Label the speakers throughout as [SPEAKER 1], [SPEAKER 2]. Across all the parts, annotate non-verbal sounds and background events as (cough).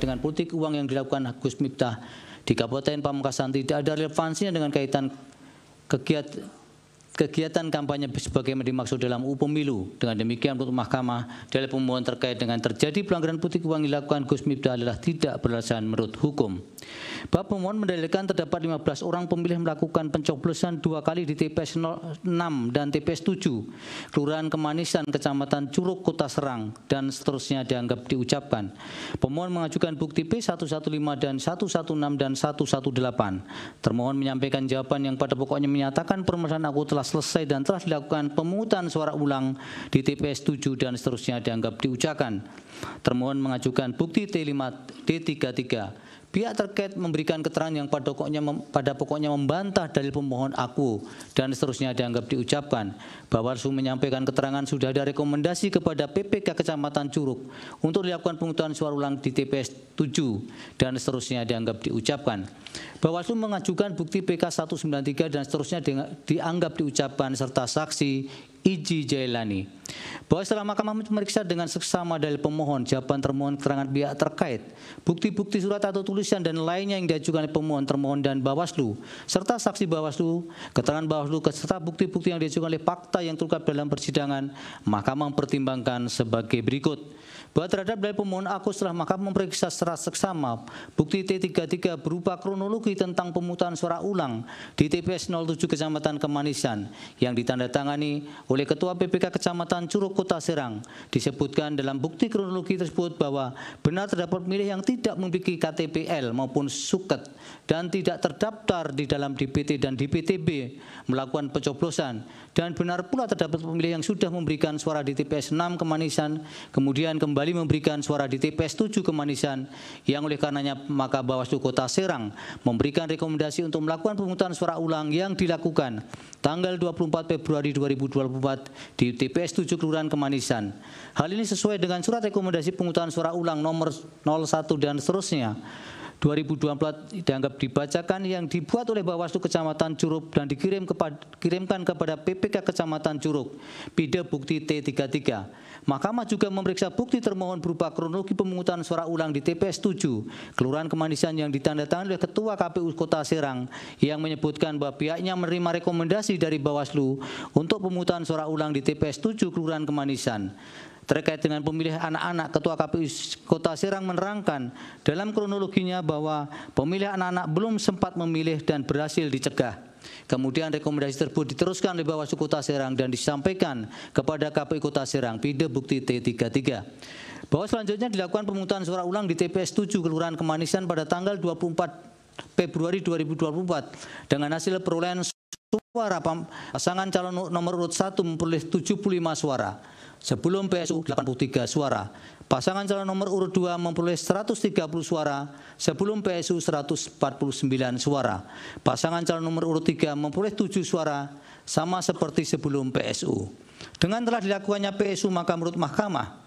[SPEAKER 1] dengan politik uang yang dilakukan Agus Miftah di Kabupaten Pamekasan tidak ada relevansinya dengan kaitan kegiatan kegiatan kampanye sebagaimana dimaksud dalam UU Pemilu. Dengan demikian menurut Mahkamah, dalam pemohon terkait dengan terjadi pelanggaran putih uang yang dilakukan Gus Miftah adalah tidak berdasarkan menurut hukum. Bab pemohon mendalilkan terdapat 15 orang pemilih melakukan pencoblosan dua kali di TPS 6 dan TPS 7, Kelurahan Kemanisan, Kecamatan Curug, Kota Serang, dan seterusnya dianggap diucapkan. Pemohon mengajukan bukti P115 dan 116 dan 118. Termohon menyampaikan jawaban yang pada pokoknya menyatakan permasalahan aku telah selesai dan telah dilakukan pemungutan suara ulang di TPS 7 dan seterusnya dianggap diucapkan. Termohon mengajukan bukti T5 D33 pihak terkait memberikan keterangan yang pada pokoknya pada pokoknya membantah dalil pemohon aku dan seterusnya dianggap diucapkan. Bawaslu menyampaikan keterangan sudah ada rekomendasi kepada PPK Kecamatan Curug untuk dilakukan penghitungan suara ulang di TPS 7 dan seterusnya dianggap diucapkan. Bawaslu mengajukan bukti PK 193 dan seterusnya dianggap diucapkan serta saksi Iji Jailani bahwa setelah mahkamah memeriksa dengan seksama dari pemohon, jawaban termohon keterangan pihak terkait, bukti-bukti surat atau tulisan dan lainnya yang diajukan oleh pemohon, termohon dan Bawaslu, serta saksi Bawaslu, keterangan Bawaslu, serta bukti-bukti yang diajukan oleh fakta yang terungkap dalam persidangan, mahkamah mempertimbangkan sebagai berikut bahwa terhadap dalil pemohon aku setelah mahkamah memeriksa secara seksama bukti T33 berupa kronologi tentang pemutusan suara ulang di TPS 07 Kecamatan Kemanisan yang ditandatangani oleh Ketua PPK Kecamatan Curug Kota Serang. Disebutkan dalam bukti kronologi tersebut bahwa benar terdapat pemilih yang tidak memiliki KTPL maupun suket dan tidak terdaftar di dalam DPT dan DPTB melakukan pencoblosan dan benar pula terdapat pemilih yang sudah memberikan suara di TPS 6 Kemanisan kemudian kembali kembali memberikan suara di TPS 7 Kemanisan yang oleh karenanya maka Bawaslu Kota Serang memberikan rekomendasi untuk melakukan pemungutan suara ulang yang dilakukan tanggal 24 Februari 2024 di TPS 7 Kelurahan Kemanisan. Hal ini sesuai dengan surat rekomendasi pemungutan suara ulang nomor 01 dan seterusnya 2024 dianggap dibacakan yang dibuat oleh Bawaslu Kecamatan Curug dan dikirim kepada, kirimkan kepada PPK Kecamatan Curug, Bida Bukti T33. Mahkamah juga memeriksa bukti termohon berupa kronologi pemungutan suara ulang di TPS 7, Kelurahan Kemanisan yang ditandatangani oleh Ketua KPU Kota Serang yang menyebutkan bahwa pihaknya menerima rekomendasi dari Bawaslu untuk pemungutan suara ulang di TPS 7 Kelurahan Kemanisan. Terkait dengan pemilih anak-anak, Ketua KPU Kota Serang menerangkan dalam kronologinya bahwa pemilih anak-anak belum sempat memilih dan berhasil dicegah. Kemudian rekomendasi tersebut diteruskan oleh Bawaslu Kota Serang dan disampaikan kepada KPU Kota Serang pide bukti T33. Bahwa selanjutnya dilakukan pemungutan suara ulang di TPS 7 Kelurahan Kemanisan pada tanggal 24 Februari 2024 dengan hasil perolehan suara pasangan calon nomor urut 1 memperoleh 75 suara. Sebelum PSU 83 suara. Pasangan calon nomor urut 2 memperoleh 130 suara sebelum PSU 149 suara. Pasangan calon nomor urut 3 memperoleh 7 suara sama seperti sebelum PSU. Dengan telah dilakukannya PSU maka menurut mahkamah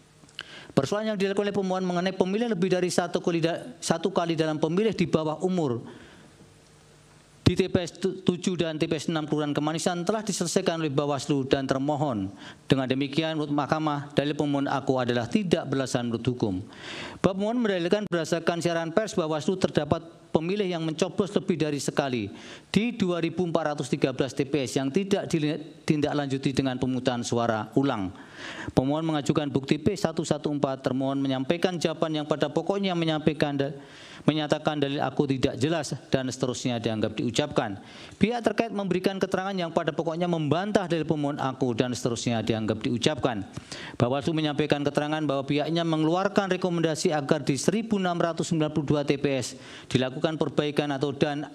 [SPEAKER 1] (clears throat) Persoalan yang dilakukan oleh pemohon mengenai pemilih lebih dari satu kali, satu kali dalam pemilih di bawah umur di TPS 7 dan TPS 6 Kelurahan Kemanisan telah diselesaikan oleh Bawaslu dan termohon. Dengan demikian menurut mahkamah dalil pemohon aku adalah tidak berdasarkan menurut hukum. Pemohon mendalilkan berdasarkan siaran pers Bawaslu terdapat pemilih yang mencoblos lebih dari sekali di 2413 TPS yang tidak ditindaklanjuti dengan pemutusan suara ulang. Pemohon mengajukan bukti P114 termohon menyampaikan jawaban yang pada pokoknya menyampaikan menyatakan dalil aku tidak jelas dan seterusnya dianggap diucapkan. Pihak terkait memberikan keterangan yang pada pokoknya membantah dalil pemohon aku dan seterusnya dianggap diucapkan. Bawaslu menyampaikan keterangan bahwa pihaknya mengeluarkan rekomendasi agar di 1692 TPS dilakukan perbaikan atau dan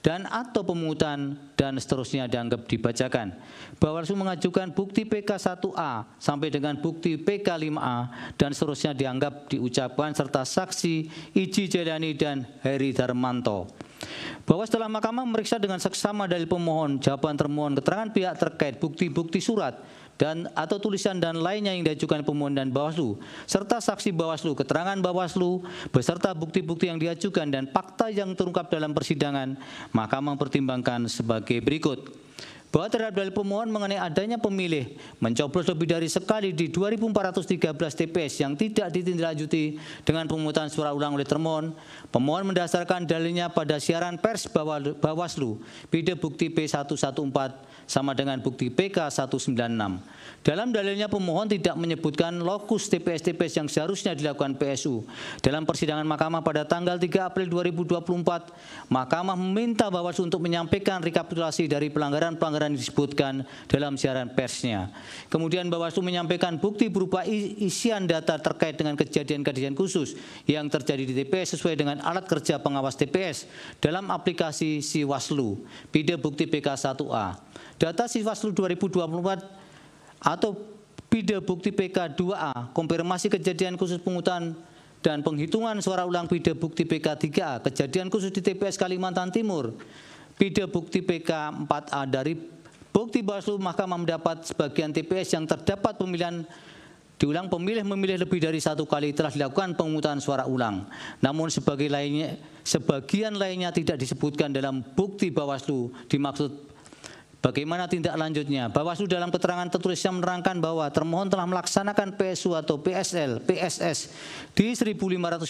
[SPEAKER 1] dan atau pemungutan dan seterusnya dianggap dibacakan. Bawaslu mengajukan bukti PK 1A sampai dengan bukti PK 5A dan seterusnya dianggap diucapkan serta saksi Iji Jelani dan Heri Darmanto. Bahwa setelah mahkamah memeriksa dengan seksama dari pemohon, jawaban termohon, keterangan pihak terkait, bukti-bukti surat, dan atau tulisan dan lainnya yang diajukan pemohon dan Bawaslu serta saksi Bawaslu, keterangan Bawaslu beserta bukti-bukti yang diajukan dan fakta yang terungkap dalam persidangan, Mahkamah mempertimbangkan sebagai berikut bahwa terhadap dalil pemohon mengenai adanya pemilih mencoblos lebih dari sekali di 2413 TPS yang tidak ditindaklanjuti dengan pemungutan suara ulang oleh termohon, pemohon mendasarkan dalilnya pada siaran pers Bawaslu Bide Bukti P114 sama dengan bukti PK 196. Dalam dalilnya pemohon tidak menyebutkan lokus TPS-TPS yang seharusnya dilakukan PSU. Dalam persidangan Mahkamah pada tanggal 3 April 2024, Mahkamah meminta Bawaslu untuk menyampaikan rekapitulasi dari pelanggaran-pelanggaran kebenaran disebutkan dalam siaran persnya. Kemudian Bawaslu menyampaikan bukti berupa isian data terkait dengan kejadian-kejadian khusus yang terjadi di TPS sesuai dengan alat kerja pengawas TPS dalam aplikasi Siwaslu, Bida Bukti PK1A. Data Siwaslu 2024 atau Bida Bukti PK2A, konfirmasi kejadian khusus pengutan dan penghitungan suara ulang bida bukti PK3A, kejadian khusus di TPS Kalimantan Timur video bukti PK 4A dari bukti Bawaslu Mahkamah mendapat sebagian TPS yang terdapat pemilihan diulang pemilih memilih lebih dari satu kali telah dilakukan pemungutan suara ulang. Namun sebagai lainnya, sebagian lainnya tidak disebutkan dalam bukti Bawaslu dimaksud Bagaimana tindak lanjutnya? Bawaslu dalam keterangan tertulisnya menerangkan bahwa termohon telah melaksanakan PSU atau PSL, PSS di 1521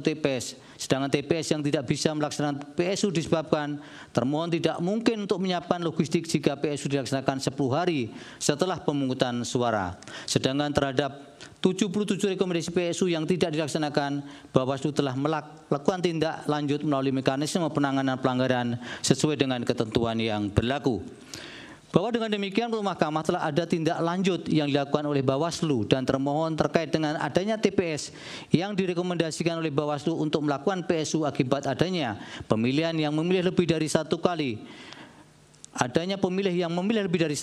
[SPEAKER 1] TPS. Sedangkan TPS yang tidak bisa melaksanakan PSU disebabkan termohon tidak mungkin untuk menyiapkan logistik jika PSU dilaksanakan 10 hari setelah pemungutan suara. Sedangkan terhadap 77 rekomendasi PSU yang tidak dilaksanakan, Bawaslu telah melakukan tindak lanjut melalui mekanisme penanganan pelanggaran sesuai dengan ketentuan yang berlaku bahwa dengan demikian rumah mahkamah telah ada tindak lanjut yang dilakukan oleh Bawaslu dan termohon terkait dengan adanya TPS yang direkomendasikan oleh Bawaslu untuk melakukan PSU akibat adanya pemilihan yang memilih lebih dari satu kali adanya pemilih yang memilih lebih dari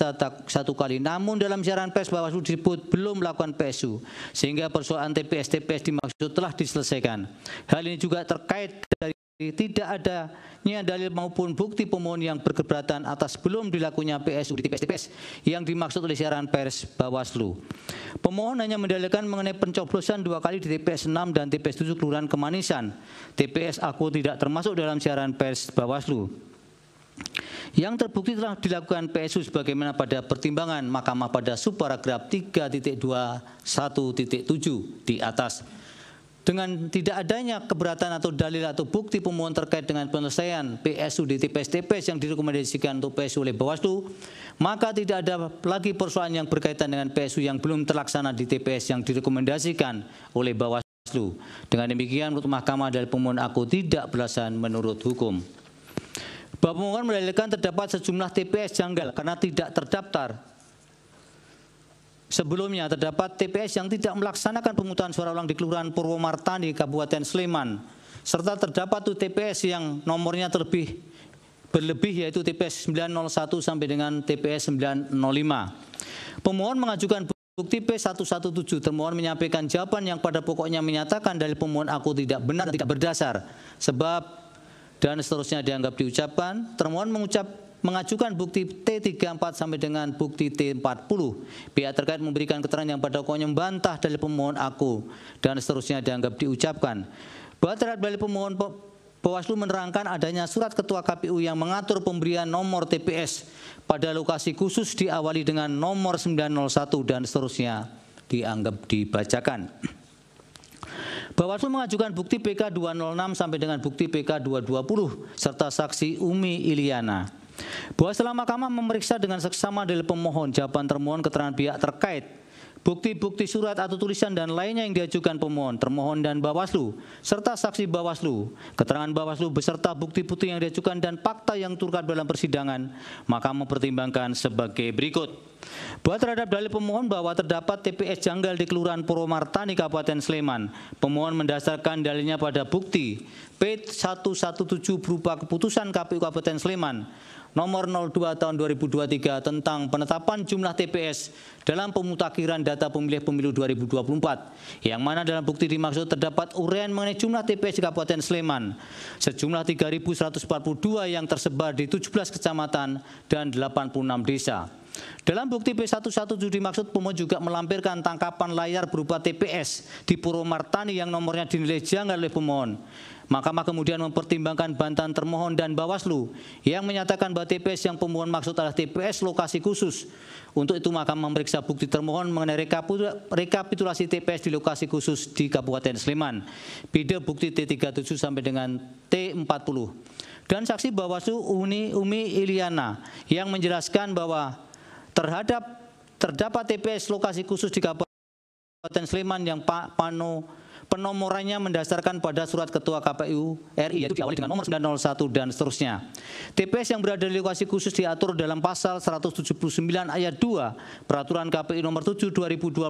[SPEAKER 1] satu kali. Namun dalam siaran pers Bawaslu disebut belum melakukan PSU, sehingga persoalan TPS-TPS dimaksud telah diselesaikan. Hal ini juga terkait dari tidak adanya dalil maupun bukti pemohon yang berkeberatan atas belum dilakunya PSU di TPS-TPS yang dimaksud oleh siaran pers Bawaslu. Pemohon hanya mendalilkan mengenai pencoblosan dua kali di TPS 6 dan TPS 7 Kelurahan Kemanisan. TPS aku tidak termasuk dalam siaran pers Bawaslu. Yang terbukti telah dilakukan PSU sebagaimana pada pertimbangan Mahkamah pada subparagraf 3.2.1.7 di atas. Dengan tidak adanya keberatan atau dalil atau bukti pemohon terkait dengan penyelesaian PSU di TPS-TPS yang direkomendasikan untuk PSU oleh Bawaslu, maka tidak ada lagi persoalan yang berkaitan dengan PSU yang belum terlaksana di TPS yang direkomendasikan oleh Bawaslu. Dengan demikian, menurut Mahkamah dalil pemohon aku tidak belasan menurut hukum. Bapak pemohon mendalilkan terdapat sejumlah TPS janggal karena tidak terdaftar Sebelumnya terdapat TPS yang tidak melaksanakan pemungutan suara ulang di Kelurahan Purwomartani, Kabupaten Sleman, serta terdapat tuh TPS yang nomornya terlebih berlebih yaitu TPS 901 sampai dengan TPS 905. Pemohon mengajukan Bukti P117 termohon menyampaikan jawaban yang pada pokoknya menyatakan dari pemohon aku tidak benar tidak berdasar sebab dan seterusnya dianggap diucapkan termohon mengucap mengajukan bukti T34 sampai dengan bukti T40. Pihak terkait memberikan keterangan yang pada pokoknya membantah dari pemohon aku dan seterusnya dianggap diucapkan. Bahwa terhadap dari pemohon Bawaslu menerangkan adanya surat ketua KPU yang mengatur pemberian nomor TPS pada lokasi khusus diawali dengan nomor 901 dan seterusnya dianggap dibacakan. Bawaslu mengajukan bukti PK 206 sampai dengan bukti PK 220 serta saksi Umi Iliana. Bahwa setelah mahkamah memeriksa dengan seksama dalil pemohon, jawaban termohon, keterangan pihak terkait, bukti-bukti surat atau tulisan dan lainnya yang diajukan pemohon, termohon dan Bawaslu, serta saksi Bawaslu, keterangan Bawaslu beserta bukti-bukti yang diajukan dan fakta yang turut dalam persidangan, maka mempertimbangkan sebagai berikut. Buat terhadap dalil pemohon bahwa terdapat TPS janggal di Kelurahan Purwomartani, Kabupaten Sleman, pemohon mendasarkan dalilnya pada bukti, P117 berupa keputusan KPU Kabupaten Sleman nomor 02 tahun 2023 tentang penetapan jumlah TPS dalam pemutakhiran data pemilih pemilu 2024 yang mana dalam bukti dimaksud terdapat uraian mengenai jumlah TPS di Kabupaten Sleman sejumlah 3.142 yang tersebar di 17 kecamatan dan 86 desa. Dalam bukti P117 maksud pemohon juga melampirkan tangkapan layar berupa TPS di Purwomartani yang nomornya dinilai janggal oleh pemohon. Mahkamah kemudian mempertimbangkan bantahan termohon dan Bawaslu yang menyatakan bahwa TPS yang pemohon maksud adalah TPS lokasi khusus. Untuk itu Mahkamah memeriksa bukti termohon mengenai rekapitulasi TPS di lokasi khusus di Kabupaten Sleman. Beda bukti T37 sampai dengan T40. Dan saksi Bawaslu Umi Iliana yang menjelaskan bahwa terhadap terdapat TPS lokasi khusus di Kabupaten Sleman yang Pak Pano penomorannya mendasarkan pada surat Ketua KPU RI yaitu diawali dengan nomor 901 dan seterusnya. TPS yang berada di lokasi khusus diatur dalam pasal 179 ayat 2 Peraturan KPU nomor 7 2022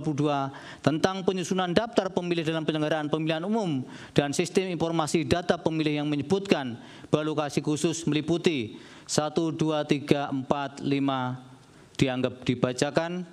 [SPEAKER 1] tentang penyusunan daftar pemilih dalam penyelenggaraan pemilihan umum dan sistem informasi data pemilih yang menyebutkan bahwa lokasi khusus meliputi 1 2 3 4 5 dianggap dibacakan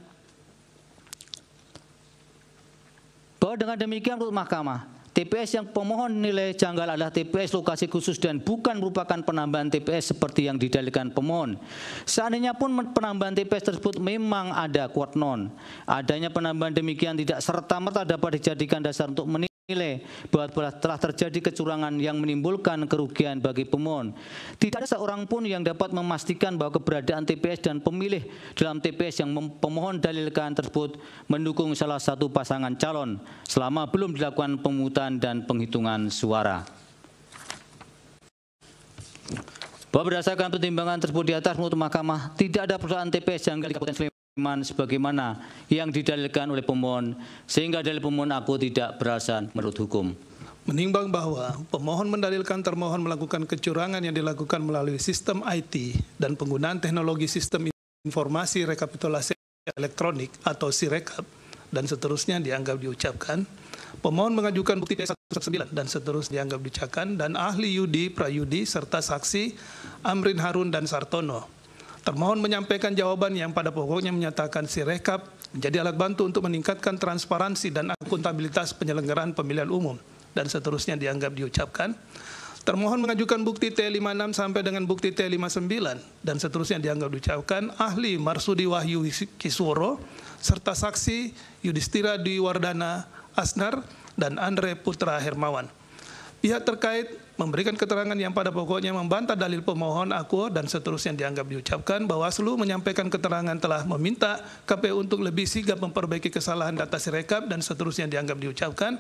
[SPEAKER 1] bahwa dengan demikian menurut mahkamah TPS yang pemohon nilai janggal adalah TPS lokasi khusus dan bukan merupakan penambahan TPS seperti yang didalikan pemohon. Seandainya pun penambahan TPS tersebut memang ada kuat non. Adanya penambahan demikian tidak serta-merta dapat dijadikan dasar untuk menilai menilai bahwa telah terjadi kecurangan yang menimbulkan kerugian bagi pemohon. Tidak ada seorang pun yang dapat memastikan bahwa keberadaan TPS dan pemilih dalam TPS yang pemohon dalilkan tersebut mendukung salah satu pasangan calon selama belum dilakukan pemungutan dan penghitungan suara. Bahwa berdasarkan pertimbangan tersebut di atas menurut mahkamah, tidak ada perusahaan TPS yang di Kabupaten iman sebagaimana yang didalilkan oleh pemohon sehingga dalil pemohon aku tidak berasal menurut hukum.
[SPEAKER 2] Menimbang bahwa pemohon mendalilkan termohon melakukan kecurangan yang dilakukan melalui sistem IT dan penggunaan teknologi sistem informasi rekapitulasi elektronik atau Sirekap dan seterusnya dianggap diucapkan. Pemohon mengajukan bukti d 19 dan seterusnya dianggap diucapkan dan ahli Yudi Prayudi serta saksi Amrin Harun dan Sartono Termohon menyampaikan jawaban yang pada pokoknya menyatakan si rekap menjadi alat bantu untuk meningkatkan transparansi dan akuntabilitas penyelenggaraan pemilihan umum dan seterusnya dianggap diucapkan. Termohon mengajukan bukti T56 sampai dengan bukti T59 dan seterusnya dianggap diucapkan ahli Marsudi Wahyu Kisworo serta saksi Yudhistira Dwi Wardana Asnar dan Andre Putra Hermawan pihak terkait memberikan keterangan yang pada pokoknya membantah dalil pemohon aku dan seterusnya dianggap diucapkan Bawaslu menyampaikan keterangan telah meminta KPU untuk lebih sigap memperbaiki kesalahan data sirekap dan seterusnya dianggap diucapkan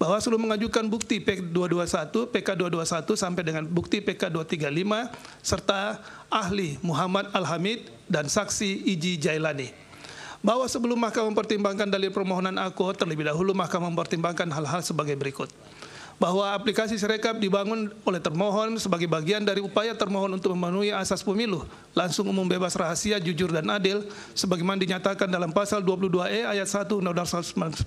[SPEAKER 2] Bawaslu mengajukan bukti P221, PK221 sampai dengan bukti PK235 serta ahli Muhammad Alhamid dan saksi Iji Jailani bahwa sebelum mahkamah mempertimbangkan dalil permohonan aku, terlebih dahulu mahkamah mempertimbangkan hal-hal sebagai berikut bahwa aplikasi serekap dibangun oleh termohon sebagai bagian dari upaya termohon untuk memenuhi asas pemilu, langsung umum bebas rahasia, jujur dan adil, sebagaimana dinyatakan dalam pasal 22E ayat 1 Undang-Undang 1945.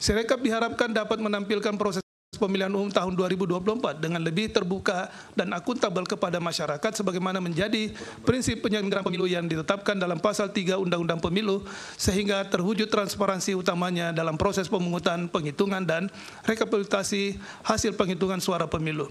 [SPEAKER 2] Serekap diharapkan dapat menampilkan proses pemilihan umum tahun 2024 dengan lebih terbuka dan akuntabel kepada masyarakat sebagaimana menjadi prinsip penyelenggaraan pemilu yang ditetapkan dalam pasal 3 Undang-Undang Pemilu sehingga terwujud transparansi utamanya dalam proses pemungutan, penghitungan dan rekapitulasi hasil penghitungan suara pemilu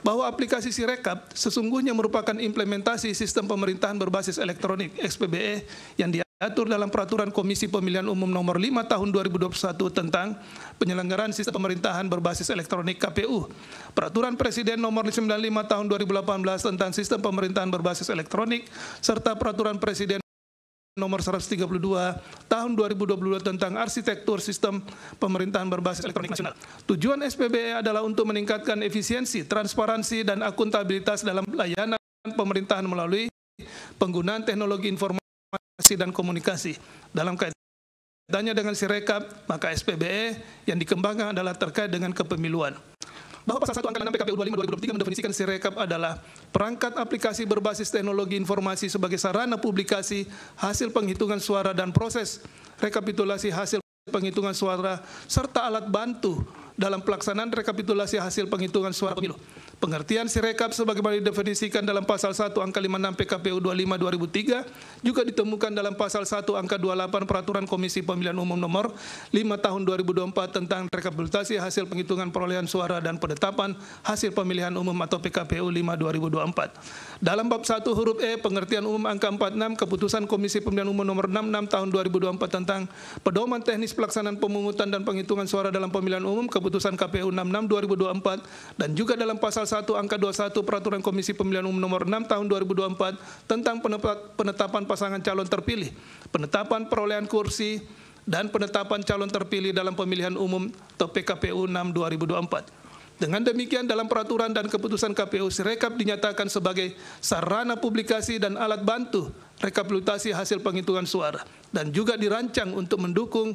[SPEAKER 2] bahwa aplikasi Sirekap sesungguhnya merupakan implementasi sistem pemerintahan berbasis elektronik SPBE yang di diatur dalam peraturan Komisi Pemilihan Umum nomor 5 tahun 2021 tentang penyelenggaraan sistem pemerintahan berbasis elektronik KPU. Peraturan Presiden nomor 95 tahun 2018 tentang sistem pemerintahan berbasis elektronik serta peraturan Presiden nomor 132 tahun 2022 tentang arsitektur sistem pemerintahan berbasis elektronik nasional. Tujuan SPBE adalah untuk meningkatkan efisiensi, transparansi, dan akuntabilitas dalam layanan pemerintahan melalui penggunaan teknologi informasi informasi dan komunikasi. Dalam kaitannya dengan Sirekap, maka SPBE yang dikembangkan adalah terkait dengan kepemiluan. Bahwa pasal 1 angka 6 PKPU 25 2023 mendefinisikan Sirekap adalah perangkat aplikasi berbasis teknologi informasi sebagai sarana publikasi hasil penghitungan suara dan proses rekapitulasi hasil penghitungan suara serta alat bantu dalam pelaksanaan rekapitulasi hasil penghitungan suara pemilu. Pengertian sirekap sebagaimana didefinisikan dalam pasal 1 angka 56 PKPU 25 2003 juga ditemukan dalam pasal 1 angka 28 Peraturan Komisi Pemilihan Umum nomor 5 tahun 2024 tentang rekapitulasi hasil penghitungan perolehan suara dan penetapan hasil pemilihan umum atau PKPU 5 2024. Dalam bab 1 huruf E pengertian umum angka 46 keputusan Komisi Pemilihan Umum nomor 66 tahun 2024 tentang pedoman teknis pelaksanaan pemungutan dan penghitungan suara dalam pemilihan umum keputusan KPU 66 2024 dan juga dalam pasal 1 angka 21 peraturan Komisi Pemilihan Umum nomor 6 tahun 2024 tentang penetapan pasangan calon terpilih, penetapan perolehan kursi dan penetapan calon terpilih dalam pemilihan umum atau PKPU 6 2024. Dengan demikian dalam peraturan dan keputusan KPU Sirekap dinyatakan sebagai sarana publikasi dan alat bantu rekapitulasi hasil penghitungan suara dan juga dirancang untuk mendukung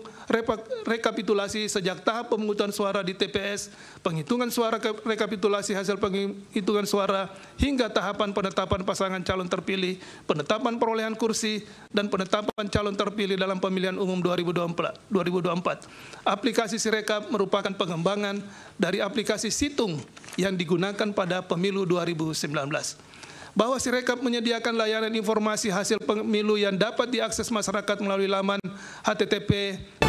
[SPEAKER 2] rekapitulasi sejak tahap pemungutan suara di TPS, penghitungan suara rekapitulasi hasil penghitungan suara hingga tahapan penetapan pasangan calon terpilih, penetapan perolehan kursi dan penetapan calon terpilih dalam pemilihan umum 2024. Aplikasi Sirekap merupakan pengembangan dari aplikasi Situng yang digunakan pada pemilu 2019 bahwa Sirekap menyediakan layanan informasi hasil pemilu yang dapat diakses masyarakat melalui laman http